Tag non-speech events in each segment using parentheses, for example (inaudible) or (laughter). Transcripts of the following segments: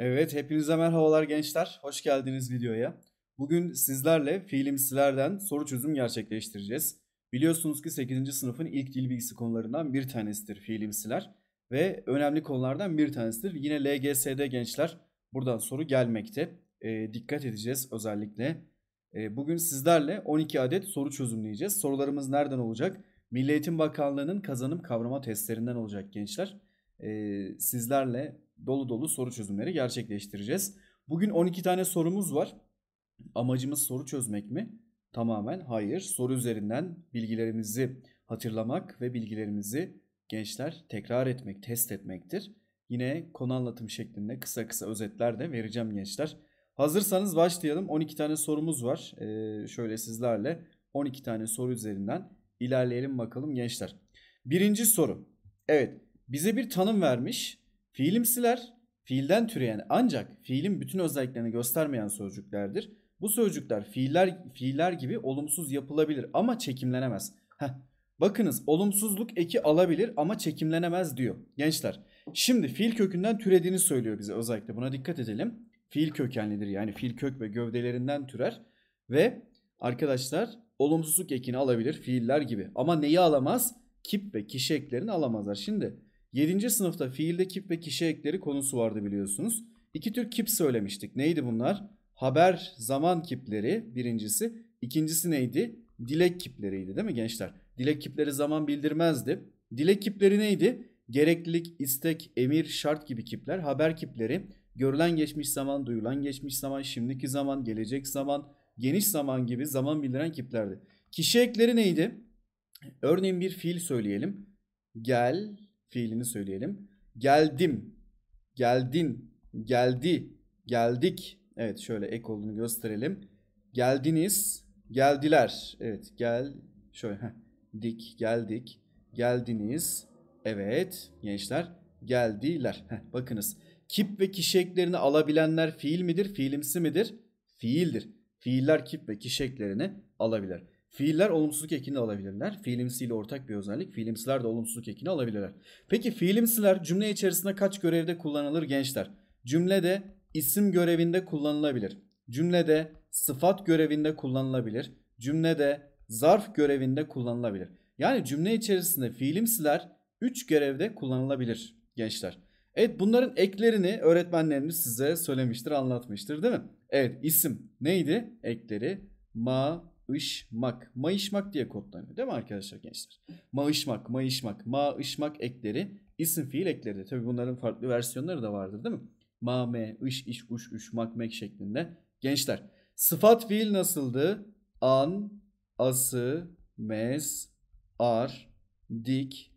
Evet, hepinize merhabalar gençler. Hoş geldiniz videoya. Bugün sizlerle fiilimsilerden soru çözüm gerçekleştireceğiz. Biliyorsunuz ki 8. sınıfın ilk dil bilgisi konularından bir tanesidir fiilimsiler. Ve önemli konulardan bir tanesidir. Yine LGS'de gençler buradan soru gelmekte. E, dikkat edeceğiz özellikle. E, bugün sizlerle 12 adet soru çözümleyeceğiz. Sorularımız nereden olacak? Milli Eğitim Bakanlığı'nın kazanım kavrama testlerinden olacak gençler. E, sizlerle dolu dolu soru çözümleri gerçekleştireceğiz. Bugün 12 tane sorumuz var. Amacımız soru çözmek mi? Tamamen hayır. Soru üzerinden bilgilerimizi hatırlamak ve bilgilerimizi gençler tekrar etmek, test etmektir. Yine konu anlatım şeklinde kısa kısa özetler de vereceğim gençler. Hazırsanız başlayalım. 12 tane sorumuz var. Ee, şöyle sizlerle 12 tane soru üzerinden ilerleyelim bakalım gençler. Birinci soru. Evet bize bir tanım vermiş. Fiilimsiler fiilden türeyen ancak fiilin bütün özelliklerini göstermeyen sözcüklerdir. Bu sözcükler fiiller, fiiller gibi olumsuz yapılabilir ama çekimlenemez. Heh. Bakınız olumsuzluk eki alabilir ama çekimlenemez diyor. Gençler şimdi fiil kökünden türediğini söylüyor bize özellikle buna dikkat edelim. Fiil kökenlidir yani fiil kök ve gövdelerinden türer ve arkadaşlar olumsuzluk ekini alabilir fiiller gibi. Ama neyi alamaz? Kip ve kişi eklerini alamazlar. Şimdi 7. sınıfta fiilde kip ve kişi ekleri konusu vardı biliyorsunuz. İki tür kip söylemiştik. Neydi bunlar? Haber zaman kipleri birincisi. İkincisi neydi? Dilek kipleriydi değil mi gençler? Dilek kipleri zaman bildirmezdi. Dilek kipleri neydi? Gereklilik, istek, emir, şart gibi kipler. Haber kipleri görülen geçmiş zaman, duyulan geçmiş zaman, şimdiki zaman, gelecek zaman, geniş zaman gibi zaman bildiren kiplerdi. Kişi ekleri neydi? Örneğin bir fiil söyleyelim. Gel, fiilini söyleyelim. Geldim, geldin, geldi, geldik. Evet şöyle ek olduğunu gösterelim. Geldiniz, geldiler. Evet gel şöyle heh, dik geldik, geldiniz. Evet gençler geldiler. Heh, bakınız kip ve kişi eklerini alabilenler fiil midir, fiilimsi midir? Fiildir. Fiiller kip ve kişi eklerini alabilir. Fiiller olumsuzluk ekini alabilirler. ile ortak bir özellik. Fiilimsiler de olumsuzluk ekini alabilirler. Peki fiilimsiler cümle içerisinde kaç görevde kullanılır gençler? Cümlede isim görevinde kullanılabilir. Cümlede sıfat görevinde kullanılabilir. Cümlede zarf görevinde kullanılabilir. Yani cümle içerisinde fiilimsiler 3 görevde kullanılabilir gençler. Evet bunların eklerini öğretmenlerimiz size söylemiştir, anlatmıştır değil mi? Evet isim neydi? Ekleri ma, ışmak. Mayışmak diye kodlanıyor değil mi arkadaşlar gençler? Maışmak, mayışmak, maışmak ekleri isim fiil ekleri. Tabi bunların farklı versiyonları da vardır değil mi? Ma, me, ış, iş, uş, üş, mak, mek şeklinde. Gençler sıfat fiil nasıldı? An, ası, mez ar, dik,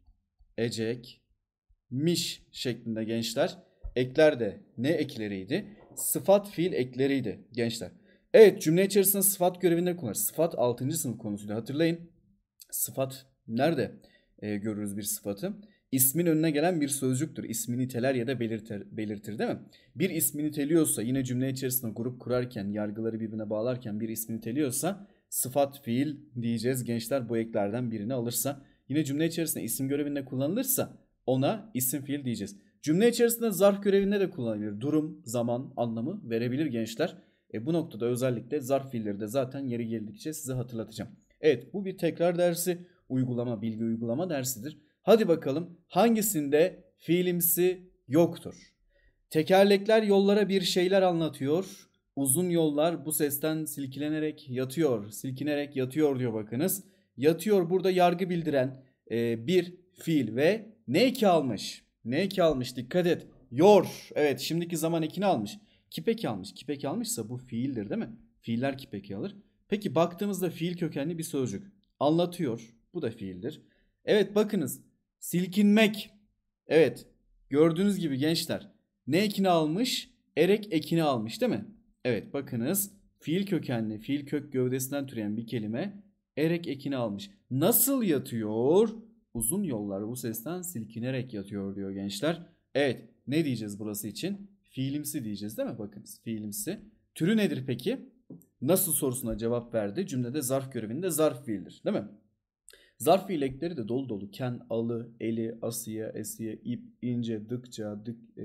ecek, miş şeklinde gençler. Ekler de ne ekleriydi? Sıfat fiil ekleriydi gençler. Evet cümle içerisinde sıfat görevinde kullanır. Sıfat 6. sınıf konusuydu hatırlayın. Sıfat nerede e, görürüz bir sıfatı? İsmin önüne gelen bir sözcüktür. İsmi niteler ya da belirtir, belirtir değil mi? Bir ismi niteliyorsa yine cümle içerisinde grup kurarken, yargıları birbirine bağlarken bir ismi niteliyorsa sıfat fiil diyeceğiz. Gençler bu eklerden birini alırsa yine cümle içerisinde isim görevinde kullanılırsa ona isim fiil diyeceğiz. Cümle içerisinde zarf görevinde de kullanılır. Durum, zaman, anlamı verebilir gençler. E, bu noktada özellikle zarf fiilleri de zaten yeri geldikçe size hatırlatacağım. Evet bu bir tekrar dersi, uygulama, bilgi uygulama dersidir. Hadi bakalım hangisinde fiilimsi yoktur? Tekerlekler yollara bir şeyler anlatıyor. Uzun yollar bu sesten silkilenerek yatıyor. Silkinerek yatıyor diyor bakınız. Yatıyor burada yargı bildiren e, bir fiil ve ne eki almış? Ne eki almış dikkat et. Yor. Evet şimdiki zaman ikini almış kipeki almış. Kipeki almışsa bu fiildir değil mi? Fiiller kipeki alır. Peki baktığımızda fiil kökenli bir sözcük. Anlatıyor. Bu da fiildir. Evet bakınız. Silkinmek. Evet. Gördüğünüz gibi gençler. Ne ekini almış? Erek ekini almış değil mi? Evet bakınız. Fiil kökenli, fiil kök gövdesinden türeyen bir kelime erek ekini almış. Nasıl yatıyor? Uzun yollar bu sesten silkinerek yatıyor diyor gençler. Evet ne diyeceğiz burası için? Fiilimsi diyeceğiz değil mi? Bakınız fiilimsi. Türü nedir peki? Nasıl sorusuna cevap verdi. Cümlede zarf görevinde zarf fiildir değil mi? Zarf fiil de dolu dolu. Ken, alı, eli, asıya, esiye, ip, ince, dıkça, dık, e,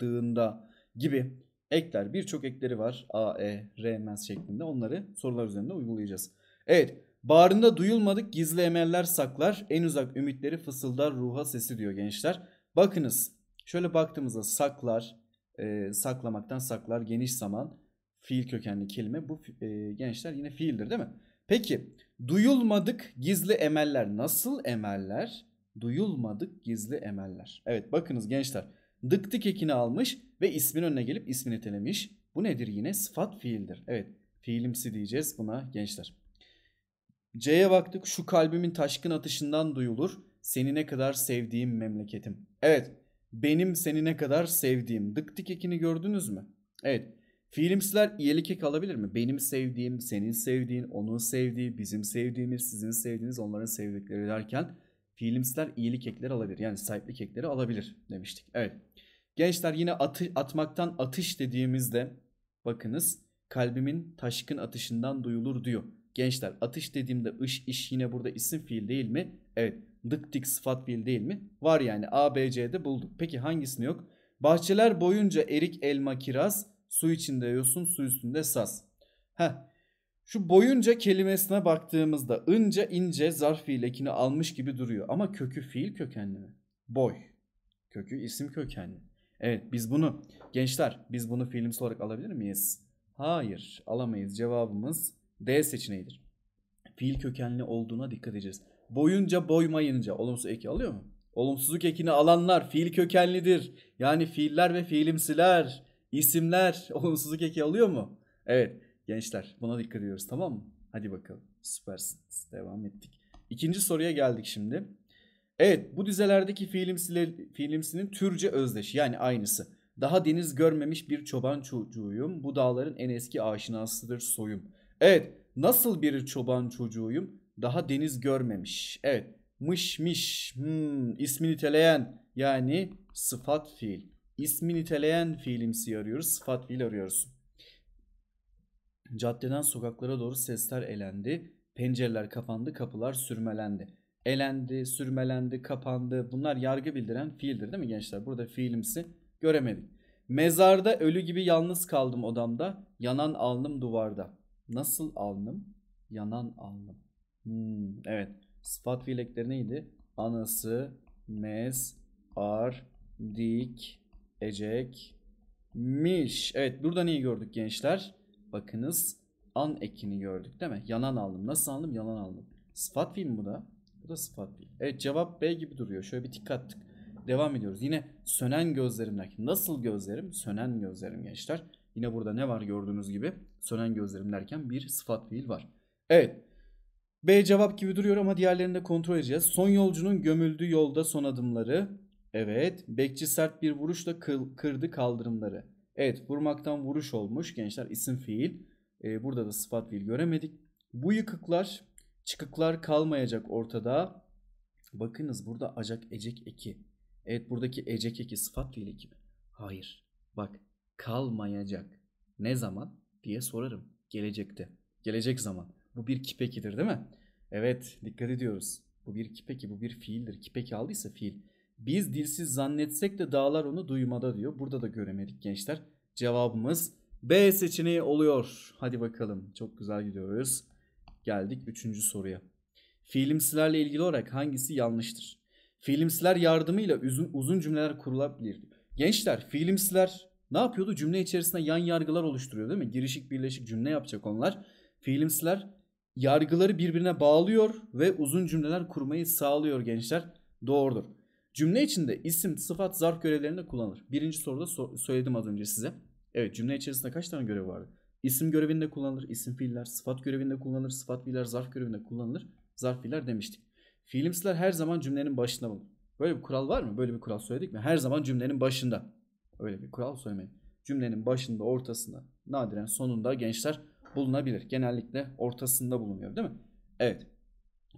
dığında gibi ekler. Birçok ekleri var. A, E, R, M şeklinde. Onları sorular üzerinde uygulayacağız. Evet. Bağrında duyulmadık gizli emeller saklar. En uzak ümitleri fısıldar ruha sesi diyor gençler. Bakınız. Şöyle baktığımızda saklar, e, saklamaktan saklar geniş zaman fiil kökenli kelime bu e, gençler yine fiildir değil mi? Peki duyulmadık gizli emeller nasıl emeller? Duyulmadık gizli emeller. Evet bakınız gençler dıktık ekini almış ve ismin önüne gelip ismini nitelemiş. Bu nedir yine? Sıfat fiildir. Evet fiilimsi diyeceğiz buna gençler. C'ye baktık şu kalbimin taşkın atışından duyulur. Seni ne kadar sevdiğim memleketim. Evet benim seni ne kadar sevdiğim. Dıktik ekini gördünüz mü? Evet. Fiilimsiler iyilik ek alabilir mi? Benim sevdiğim, senin sevdiğin, onun sevdiği, bizim sevdiğimiz, sizin sevdiğiniz, onların sevdikleri derken fiilimsiler iyilik ekleri alabilir. Yani sahiplik ekleri alabilir demiştik. Evet. Gençler yine atı, atmaktan atış dediğimizde bakınız kalbimin taşkın atışından duyulur diyor. Gençler atış dediğimde ış iş yine burada isim fiil değil mi? Evet. Dık dik sıfat fiil değil mi? Var yani A, B, C'de bulduk. Peki hangisini yok? Bahçeler boyunca erik, elma, kiraz, su içinde yosun, su üstünde sas. Heh. Şu boyunca kelimesine baktığımızda ınca ince zarf fiil ekini almış gibi duruyor. Ama kökü fiil kökenli mi? Boy. Kökü isim kökenli. Evet biz bunu gençler biz bunu fiilimiz olarak alabilir miyiz? Hayır alamayız. Cevabımız D seçeneğidir. Fiil kökenli olduğuna dikkat edeceğiz. Boyunca boymayınca olumsuz eki alıyor mu? Olumsuzluk ekini alanlar fiil kökenlidir. Yani fiiller ve fiilimsiler, isimler (laughs) olumsuzluk eki alıyor mu? Evet gençler buna dikkat ediyoruz tamam mı? Hadi bakalım süpersiniz devam ettik. İkinci soruya geldik şimdi. Evet bu dizelerdeki fiilimsile, fiilimsinin türce özdeşi yani aynısı. Daha deniz görmemiş bir çoban çocuğuyum. Bu dağların en eski aşinasıdır soyum. Evet nasıl bir çoban çocuğuyum? Daha deniz görmemiş. Evet mış miş hmm, ismi niteleyen yani sıfat fiil. İsmi niteleyen fiilimsi arıyoruz. Sıfat fiil arıyoruz. Caddeden sokaklara doğru sesler elendi. Pencereler kapandı, kapılar sürmelendi. Elendi, sürmelendi, kapandı. Bunlar yargı bildiren fiildir değil mi gençler? Burada fiilimsi göremedik. Mezarda ölü gibi yalnız kaldım odamda. Yanan alnım duvarda. Nasıl alnım? Yanan alnım. Hmm, evet. Sıfat fiilekleri neydi? Anası, mez, ar, dik, ecek, miş. Evet burada neyi gördük gençler? Bakınız an ekini gördük değil mi? Yanan aldım. Nasıl aldım? Yalan aldım. Sıfat fiil mi bu da? Bu da sıfat fiil. Evet cevap B gibi duruyor. Şöyle bir tik attık. Devam ediyoruz. Yine sönen gözlerimdeki. Nasıl gözlerim? Sönen gözlerim gençler. Yine burada ne var gördüğünüz gibi sönen gözlerim derken bir sıfat fiil var. Evet. B cevap gibi duruyor ama diğerlerini de kontrol edeceğiz. Son yolcunun gömüldüğü yolda son adımları. Evet. Bekçi sert bir vuruşla kıl, kırdı kaldırımları. Evet vurmaktan vuruş olmuş gençler isim fiil. Ee, burada da sıfat fiil göremedik. Bu yıkıklar çıkıklar kalmayacak ortada. Bakınız burada acak ecek eki. Evet buradaki ecek eki sıfat fiil eki mi? Hayır. Bak kalmayacak. Ne zaman diye sorarım gelecekte. Gelecek zaman. Bu bir kipekidir değil mi? Evet dikkat ediyoruz. Bu bir kipeki bu bir fiildir. Kipeki aldıysa fiil. Biz dilsiz zannetsek de dağlar onu duymada diyor. Burada da göremedik gençler. Cevabımız B seçeneği oluyor. Hadi bakalım çok güzel gidiyoruz. Geldik 3. soruya. Fiilimsilerle ilgili olarak hangisi yanlıştır? Fiilimsiler yardımıyla uzun, uzun cümleler kurulabilir. Gençler fiilimsiler ne yapıyordu? Cümle içerisinde yan yargılar oluşturuyor değil mi? Girişik birleşik cümle yapacak onlar. Fiilimsiler yargıları birbirine bağlıyor ve uzun cümleler kurmayı sağlıyor gençler. Doğrudur. Cümle içinde isim, sıfat, zarf görevlerinde kullanılır. Birinci soruda so- söyledim az önce size. Evet cümle içerisinde kaç tane görev vardı? İsim görevinde kullanılır, isim fiiller, sıfat görevinde kullanılır, sıfat fiiller, zarf görevinde kullanılır, zarf fiiller demiştik. Fiilimsiler her zaman cümlenin başında bulunur. Böyle bir kural var mı? Böyle bir kural söyledik mi? Her zaman cümlenin başında. Öyle bir kural söylemeyin. Cümlenin başında, ortasında, nadiren sonunda gençler bulunabilir. Genellikle ortasında bulunuyor değil mi? Evet.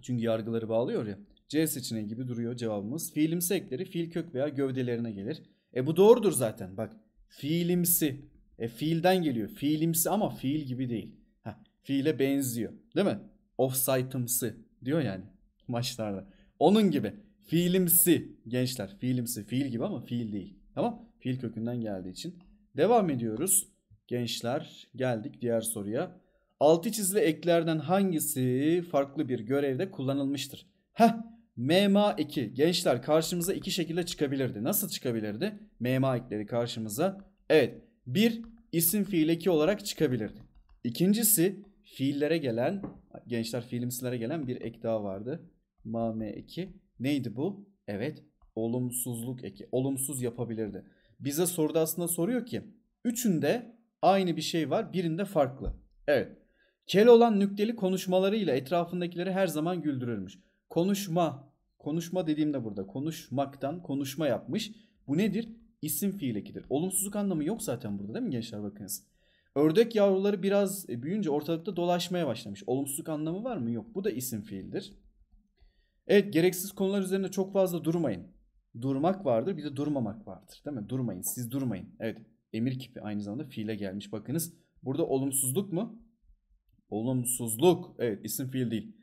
Çünkü yargıları bağlıyor ya. C seçeneği gibi duruyor cevabımız. Fiilimsi ekleri fiil kök veya gövdelerine gelir. E bu doğrudur zaten. Bak fiilimsi. E fiilden geliyor. Fiilimsi ama fiil gibi değil. Heh, fiile benziyor. Değil mi? Offsite'ımsı diyor yani maçlarda. (laughs) Onun gibi fiilimsi gençler. Fiilimsi fiil gibi ama fiil değil. Tamam. Fiil kökünden geldiği için. Devam ediyoruz. Gençler geldik diğer soruya. Altı çizili eklerden hangisi farklı bir görevde kullanılmıştır? Heh. MMA 2. Gençler karşımıza iki şekilde çıkabilirdi. Nasıl çıkabilirdi? MMA ekleri karşımıza. Evet. Bir isim fiil eki olarak çıkabilirdi. İkincisi fiillere gelen gençler fiilimsilere gelen bir ek daha vardı. MMA 2 Neydi bu? Evet Olumsuzluk eki. Olumsuz yapabilirdi. Bize soruda aslında soruyor ki üçünde aynı bir şey var birinde farklı. Evet. Kel olan nükteli konuşmalarıyla etrafındakileri her zaman güldürürmüş. Konuşma. Konuşma dediğimde burada konuşmaktan konuşma yapmış. Bu nedir? İsim fiil ekidir. Olumsuzluk anlamı yok zaten burada değil mi gençler bakınız. Ördek yavruları biraz e, büyüyünce ortalıkta dolaşmaya başlamış. Olumsuzluk anlamı var mı? Yok. Bu da isim fiildir. Evet gereksiz konular üzerinde çok fazla durmayın durmak vardır bir de durmamak vardır değil mi? Durmayın siz durmayın. Evet emir kipi aynı zamanda fiile gelmiş bakınız. Burada olumsuzluk mu? Olumsuzluk. Evet isim fiil değil.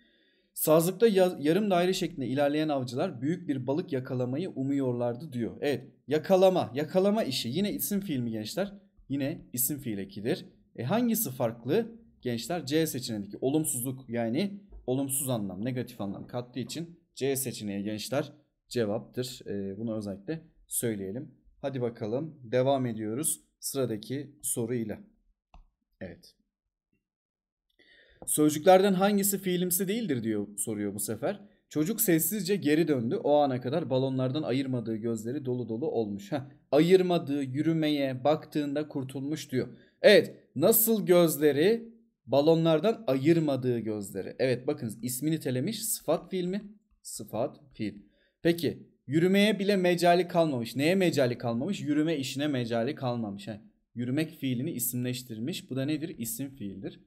Sazlıkta yarım daire şeklinde ilerleyen avcılar büyük bir balık yakalamayı umuyorlardı diyor. Evet yakalama yakalama işi yine isim fiil mi gençler? Yine isim fiil ekidir. E hangisi farklı? Gençler C seçeneğindeki olumsuzluk yani olumsuz anlam negatif anlam kattığı için C seçeneği gençler cevaptır. E, bunu özellikle söyleyelim. Hadi bakalım devam ediyoruz sıradaki soruyla. Evet. Sözcüklerden hangisi fiilimsi değildir diyor soruyor bu sefer. Çocuk sessizce geri döndü. O ana kadar balonlardan ayırmadığı gözleri dolu dolu olmuş. Heh, ayırmadığı yürümeye baktığında kurtulmuş diyor. Evet nasıl gözleri balonlardan ayırmadığı gözleri. Evet bakınız ismi telemiş. sıfat fiil mi? Sıfat fiil. Peki yürümeye bile mecali kalmamış. Neye mecali kalmamış? Yürüme işine mecali kalmamış. He. Yürümek fiilini isimleştirmiş. Bu da nedir? İsim fiildir.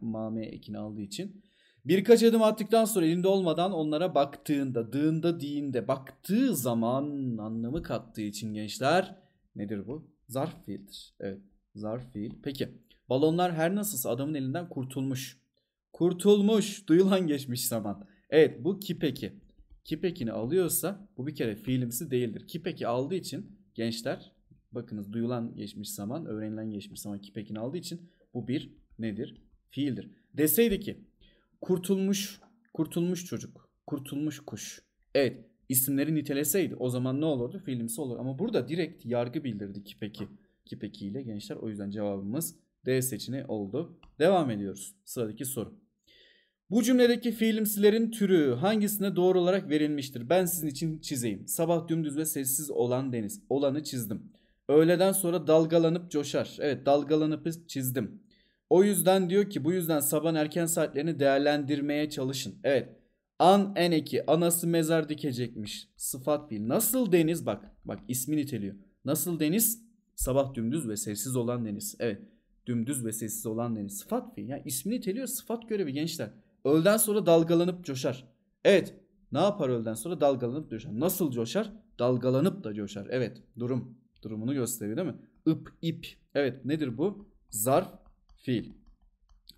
Mame ekini aldığı için. Birkaç adım attıktan sonra elinde olmadan onlara baktığında, dığında, diğinde, baktığı zaman anlamı kattığı için gençler nedir bu? Zarf fiildir. Evet, zarf fiil. Peki, balonlar her nasılsa adamın elinden kurtulmuş. Kurtulmuş, duyulan geçmiş zaman. Evet, bu ki peki kipekini alıyorsa bu bir kere fiilimsi değildir. Kipeki aldığı için gençler bakınız duyulan geçmiş zaman, öğrenilen geçmiş zaman kipekini aldığı için bu bir nedir? Fiildir. Deseydi ki kurtulmuş, kurtulmuş çocuk, kurtulmuş kuş. Evet isimleri niteleseydi o zaman ne olurdu? Fiilimsi olur. Ama burada direkt yargı bildirdi kipeki. Kipeki ile gençler o yüzden cevabımız D seçeneği oldu. Devam ediyoruz. Sıradaki soru. Bu cümledeki fiilimsilerin türü hangisine doğru olarak verilmiştir? Ben sizin için çizeyim. Sabah dümdüz ve sessiz olan deniz. Olanı çizdim. Öğleden sonra dalgalanıp coşar. Evet dalgalanıp çizdim. O yüzden diyor ki bu yüzden sabah erken saatlerini değerlendirmeye çalışın. Evet. An en eki anası mezar dikecekmiş. Sıfat bir. Nasıl deniz bak. Bak ismi niteliyor. Nasıl deniz? Sabah dümdüz ve sessiz olan deniz. Evet. Dümdüz ve sessiz olan deniz. Sıfat fiil. Yani ismi niteliyor sıfat görevi gençler. Öğleden sonra dalgalanıp coşar. Evet. Ne yapar öğleden sonra? Dalgalanıp coşar. Nasıl coşar? Dalgalanıp da coşar. Evet. Durum. Durumunu gösteriyor değil mi? Ip, ip. Evet. Nedir bu? Zarf, fiil.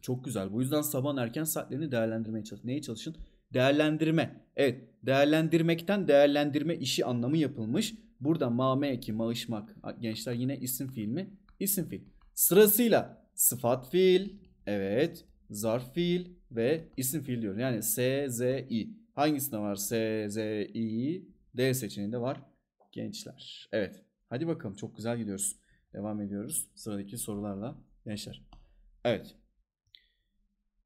Çok güzel. Bu yüzden sabah erken saatlerini değerlendirmeye çalış. Neyi çalışın? Değerlendirme. Evet. Değerlendirmekten değerlendirme işi anlamı yapılmış. Burada mame eki, mağışmak. Gençler yine isim fiil mi? İsim fiil. Sırasıyla sıfat fiil. Evet zarf fiil ve isim fiil diyorum. Yani S, Z, İ. Hangisinde var? S, Z, İ. D seçeneğinde var. Gençler. Evet. Hadi bakalım. Çok güzel gidiyoruz. Devam ediyoruz. Sıradaki sorularla gençler. Evet.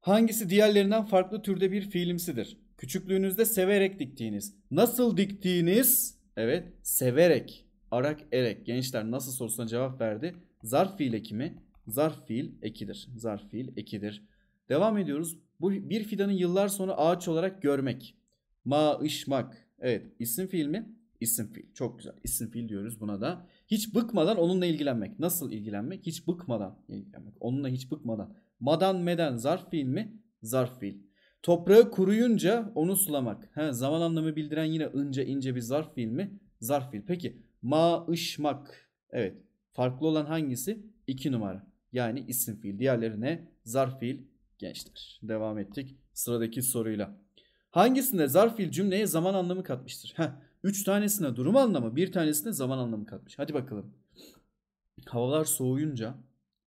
Hangisi diğerlerinden farklı türde bir fiilimsidir? Küçüklüğünüzde severek diktiğiniz. Nasıl diktiğiniz? Evet. Severek. Arak erek. Gençler nasıl sorusuna cevap verdi. Zarf fiil ekimi. Zarf fiil ekidir. Zarf fiil ekidir. Devam ediyoruz. Bu bir fidanı yıllar sonra ağaç olarak görmek. Maışmak. Evet isim fiil mi? İsim fiil. Çok güzel. İsim fiil diyoruz buna da. Hiç bıkmadan onunla ilgilenmek. Nasıl ilgilenmek? Hiç bıkmadan ilgilenmek. Onunla hiç bıkmadan. Madan meden zarf fiil mi? Zarf fiil. Toprağı kuruyunca onu sulamak. He, zaman anlamı bildiren yine ince ince bir zarf fiil mi? Zarf fiil. Peki maışmak. Evet. Farklı olan hangisi? İki numara. Yani isim fiil. Diğerleri ne? Zarf fiil, gençler. Devam ettik sıradaki soruyla. Hangisinde zarf fiil cümleye zaman anlamı katmıştır? Heh, üç tanesine durum anlamı, bir tanesine zaman anlamı katmış. Hadi bakalım. Havalar soğuyunca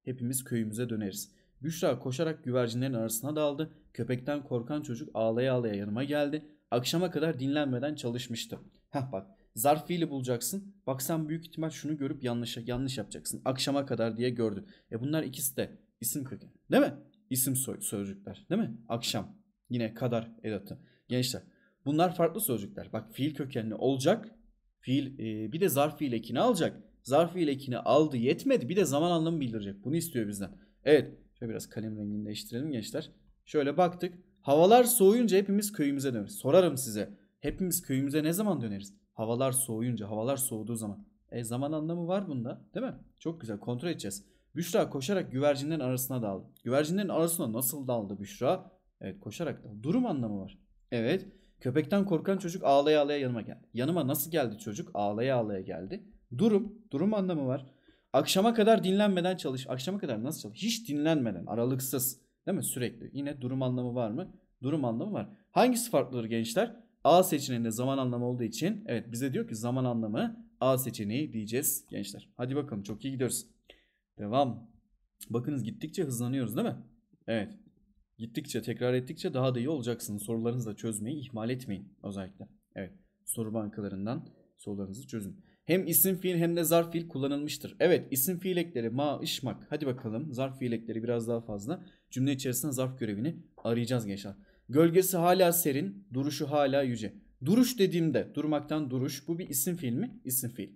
hepimiz köyümüze döneriz. Büşra koşarak güvercinlerin arasına daldı. Köpekten korkan çocuk ağlaya ağlaya yanıma geldi. Akşama kadar dinlenmeden çalışmıştı. Heh bak zarf fiili bulacaksın. Bak sen büyük ihtimal şunu görüp yanlış, yanlış yapacaksın. Akşama kadar diye gördün. E bunlar ikisi de isim kökeni. Değil mi? isim soy, sözcükler değil mi? Akşam yine kadar edatı. Gençler bunlar farklı sözcükler. Bak fiil kökenli olacak. Fiil e, bir de zarf fiil ekini alacak. Zarf fiil ekini aldı yetmedi. Bir de zaman anlamı bildirecek. Bunu istiyor bizden. Evet. Şöyle biraz kalem rengini değiştirelim gençler. Şöyle baktık. Havalar soğuyunca hepimiz köyümüze döneriz. Sorarım size. Hepimiz köyümüze ne zaman döneriz? Havalar soğuyunca, havalar soğuduğu zaman. E zaman anlamı var bunda, değil mi? Çok güzel kontrol edeceğiz. Büşra koşarak güvercinlerin arasına daldı. Güvercinlerin arasına nasıl daldı Büşra? Evet koşarak daldı. Durum anlamı var. Evet. Köpekten korkan çocuk ağlaya ağlaya yanıma geldi. Yanıma nasıl geldi çocuk? Ağlaya ağlaya geldi. Durum. Durum anlamı var. Akşama kadar dinlenmeden çalış. Akşama kadar nasıl çalış? Hiç dinlenmeden. Aralıksız. Değil mi? Sürekli. Yine durum anlamı var mı? Durum anlamı var. Hangisi farklıdır gençler? A seçeneğinde zaman anlamı olduğu için evet bize diyor ki zaman anlamı A seçeneği diyeceğiz gençler. Hadi bakalım çok iyi gidiyoruz. Devam. Bakınız gittikçe hızlanıyoruz değil mi? Evet. Gittikçe tekrar ettikçe daha da iyi olacaksınız. Sorularınızı da çözmeyi ihmal etmeyin özellikle. Evet. Soru bankalarından sorularınızı çözün. Hem isim fiil hem de zarf fiil kullanılmıştır. Evet isim fiil ekleri ma, ışmak. Hadi bakalım zarf fiil ekleri biraz daha fazla. Cümle içerisinde zarf görevini arayacağız gençler. Gölgesi hala serin, duruşu hala yüce. Duruş dediğimde durmaktan duruş bu bir isim fiil mi? İsim fiil.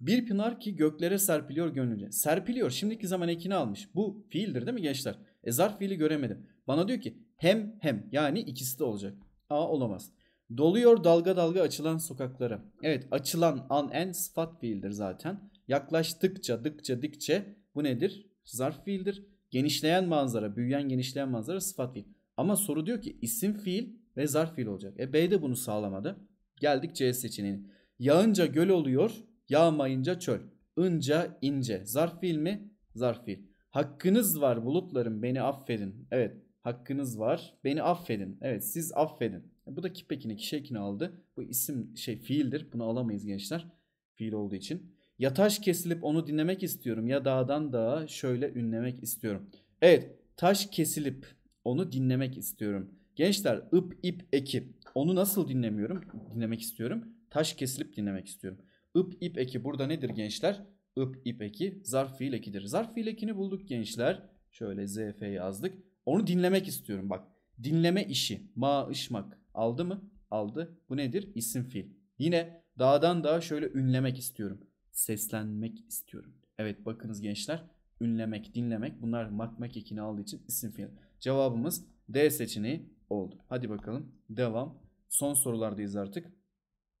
Bir pınar ki göklere serpiliyor gönlünce. Serpiliyor şimdiki zaman ekini almış. Bu fiildir değil mi gençler? E zarf fiili göremedim. Bana diyor ki hem hem yani ikisi de olacak. Aa olamaz. Doluyor dalga dalga açılan sokaklara. Evet açılan an en sıfat fiildir zaten. Yaklaştıkça dıkça dikçe bu nedir? Zarf fiildir. Genişleyen manzara, büyüyen genişleyen manzara sıfat fiil. Ama soru diyor ki isim fiil ve zarf fiil olacak. E B de bunu sağlamadı. Geldik C seçeneğine. Yağınca göl oluyor, Yağmayınca çöl. Inca ince. Zarf fiil mi? Zarf fiil. Hakkınız var bulutların beni affedin. Evet hakkınız var beni affedin. Evet siz affedin. E, bu da kipekini kişekini aldı. Bu isim şey fiildir. Bunu alamayız gençler. Fiil olduğu için. Yataş kesilip onu dinlemek istiyorum ya dağdan dağa şöyle ünlemek istiyorum. Evet taş kesilip onu dinlemek istiyorum. Gençler ıp ip ekip. onu nasıl dinlemiyorum? Dinlemek istiyorum. Taş kesilip dinlemek istiyorum ıp ip eki burada nedir gençler? ıp ip eki zarf fiil ekidir. Zarf fiil ekini bulduk gençler. Şöyle zf yazdık. Onu dinlemek istiyorum bak. Dinleme işi. Ma ışmak. Aldı mı? Aldı. Bu nedir? İsim fiil. Yine dağdan dağa şöyle ünlemek istiyorum. Seslenmek istiyorum. Evet bakınız gençler. Ünlemek, dinlemek bunlar makmak ekini aldığı için isim fiil. Cevabımız D seçeneği oldu. Hadi bakalım devam. Son sorulardayız artık.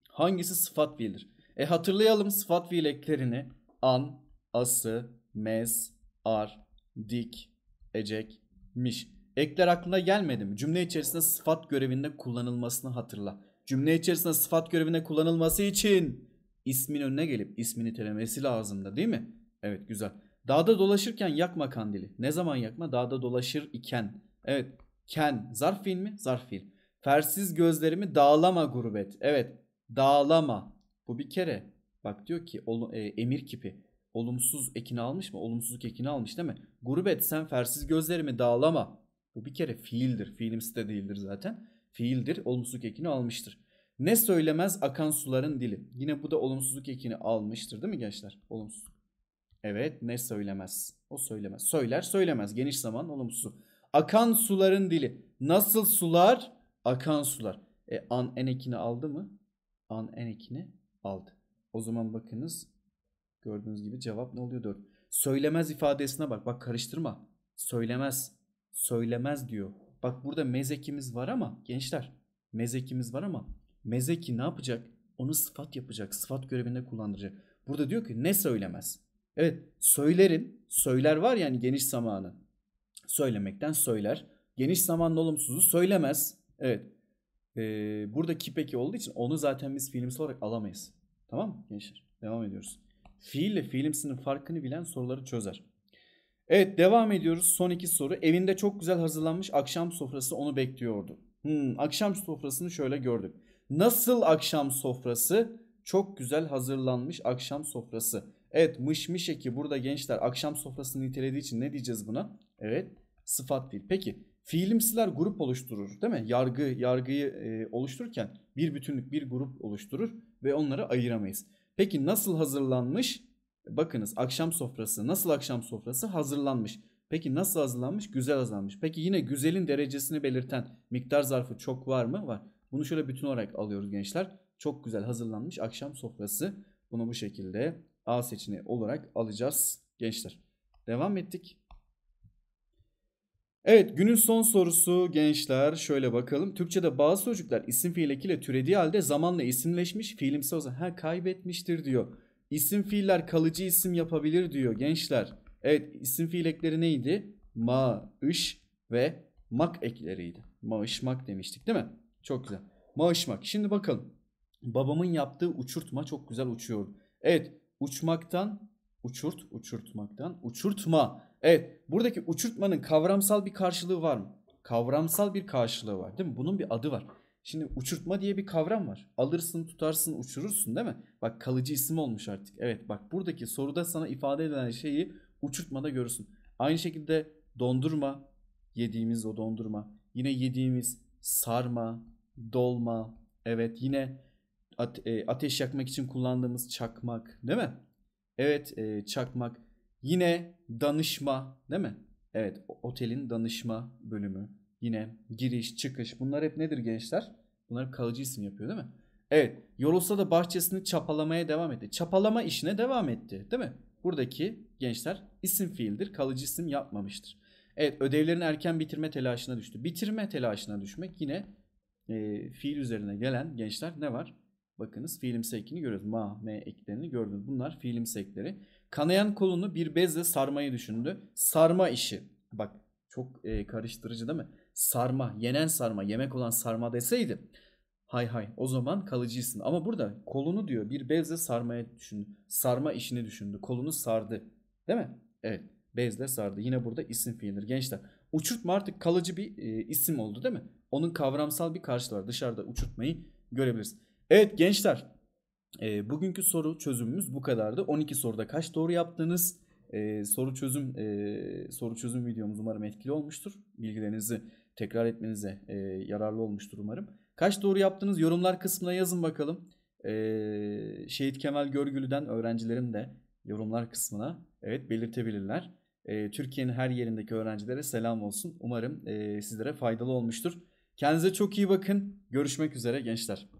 Hangisi sıfat fiildir? E hatırlayalım sıfat fiileklerini. An, ası, mes, ar, dik, ecek, miş. Ekler aklına gelmedi mi? Cümle içerisinde sıfat görevinde kullanılmasını hatırla. Cümle içerisinde sıfat görevinde kullanılması için ismin önüne gelip ismini telemesi lazımdı değil mi? Evet güzel. Dağda dolaşırken yakma kandili. Ne zaman yakma? Dağda dolaşır iken. Evet. Ken. Zarf fiil mi? Zarf fiil. Fersiz gözlerimi dağlama gurbet. Evet. Dağlama. Bu bir kere bak diyor ki ol, e, emir kipi olumsuz ekini almış mı? Olumsuzluk ekini almış değil mi? Gurbet sen fersiz gözlerimi dağlama. Bu bir kere fiildir. Fiilimsi de değildir zaten. Fiildir. Olumsuzluk ekini almıştır. Ne söylemez akan suların dili. Yine bu da olumsuzluk ekini almıştır değil mi gençler? Olumsuz. Evet ne söylemez. O söylemez. Söyler söylemez. Geniş zaman olumsuz. Akan suların dili. Nasıl sular? Akan sular. E an en ekini aldı mı? An en ekini aldı. O zaman bakınız gördüğünüz gibi cevap ne oluyor 4. Söylemez ifadesine bak. Bak karıştırma. Söylemez. Söylemez diyor. Bak burada mezekimiz var ama gençler mezekimiz var ama mezeki ne yapacak? Onu sıfat yapacak. Sıfat görevinde kullandıracak. Burada diyor ki ne söylemez? Evet söylerin. Söyler var yani geniş zamanı. Söylemekten söyler. Geniş zamanlı olumsuzu söylemez. Evet e, burada kipeki olduğu için onu zaten biz fiilimsi olarak alamayız. Tamam mı gençler? Devam ediyoruz. Fiil ile fiilimsinin farkını bilen soruları çözer. Evet devam ediyoruz. Son iki soru. Evinde çok güzel hazırlanmış akşam sofrası onu bekliyordu. Hmm, akşam sofrasını şöyle gördük. Nasıl akşam sofrası? Çok güzel hazırlanmış akşam sofrası. Evet mış mış eki burada gençler akşam sofrasını nitelediği için ne diyeceğiz buna? Evet sıfat değil. Peki Fiilimsiler grup oluşturur değil mi? Yargı, yargıyı e, oluştururken bir bütünlük, bir grup oluşturur ve onları ayıramayız. Peki nasıl hazırlanmış? Bakınız akşam sofrası, nasıl akşam sofrası hazırlanmış? Peki nasıl hazırlanmış? Güzel hazırlanmış. Peki yine güzelin derecesini belirten miktar zarfı çok var mı? Var. Bunu şöyle bütün olarak alıyoruz gençler. Çok güzel hazırlanmış akşam sofrası. Bunu bu şekilde A seçeneği olarak alacağız gençler. Devam ettik. Evet günün son sorusu gençler şöyle bakalım. Türkçe'de bazı sözcükler isim fiil ekiyle türediği halde zamanla isimleşmiş fiilimsi olsa zaman ha, kaybetmiştir diyor. İsim fiiller kalıcı isim yapabilir diyor gençler. Evet isim fiil ekleri neydi? Ma, ış ve mak ekleriydi. Maaşmak demiştik değil mi? Çok güzel. Maaşmak. Şimdi bakalım. Babamın yaptığı uçurtma çok güzel uçuyordu. Evet uçmaktan uçurt uçurtmaktan uçurtma Evet buradaki uçurtmanın kavramsal bir karşılığı var mı? Kavramsal bir karşılığı var değil mi? Bunun bir adı var. Şimdi uçurtma diye bir kavram var. Alırsın, tutarsın, uçurursun değil mi? Bak kalıcı isim olmuş artık. Evet bak buradaki soruda sana ifade edilen şeyi uçurtmada görürsün. Aynı şekilde dondurma, yediğimiz o dondurma. Yine yediğimiz sarma, dolma. Evet yine e, ateş yakmak için kullandığımız çakmak değil mi? Evet e, çakmak Yine danışma değil mi? Evet otelin danışma bölümü. Yine giriş çıkış bunlar hep nedir gençler? Bunlar kalıcı isim yapıyor değil mi? Evet Yolosa da bahçesini çapalamaya devam etti. Çapalama işine devam etti değil mi? Buradaki gençler isim fiildir kalıcı isim yapmamıştır. Evet ödevlerini erken bitirme telaşına düştü. Bitirme telaşına düşmek yine e, fiil üzerine gelen gençler ne var? Bakınız fiilimsi ekini görüyoruz. Ma, me eklerini gördünüz. Bunlar fiilimsi ekleri. Kanayan kolunu bir bezle sarmayı düşündü. Sarma işi. Bak çok e, karıştırıcı değil mi? Sarma, yenen sarma, yemek olan sarma deseydi hay hay o zaman kalıcıysın. Ama burada kolunu diyor bir bezle sarmaya düşündü. Sarma işini düşündü. Kolunu sardı. Değil mi? Evet. Bezle sardı. Yine burada isim fiildir. Gençler uçurtma artık kalıcı bir e, isim oldu değil mi? Onun kavramsal bir karşılığı var. Dışarıda uçurtmayı görebiliriz. Evet gençler e, bugünkü soru çözümümüz bu kadardı. 12 soruda kaç doğru yaptınız? E, soru çözüm e, soru çözüm videomuz umarım etkili olmuştur. Bilgilerinizi tekrar etmenize e, yararlı olmuştur umarım. Kaç doğru yaptınız? Yorumlar kısmına yazın bakalım. E, Şehit Kemal Görgülü'den öğrencilerim de yorumlar kısmına evet belirtebilirler. E, Türkiye'nin her yerindeki öğrencilere selam olsun. Umarım e, sizlere faydalı olmuştur. Kendinize çok iyi bakın. Görüşmek üzere gençler.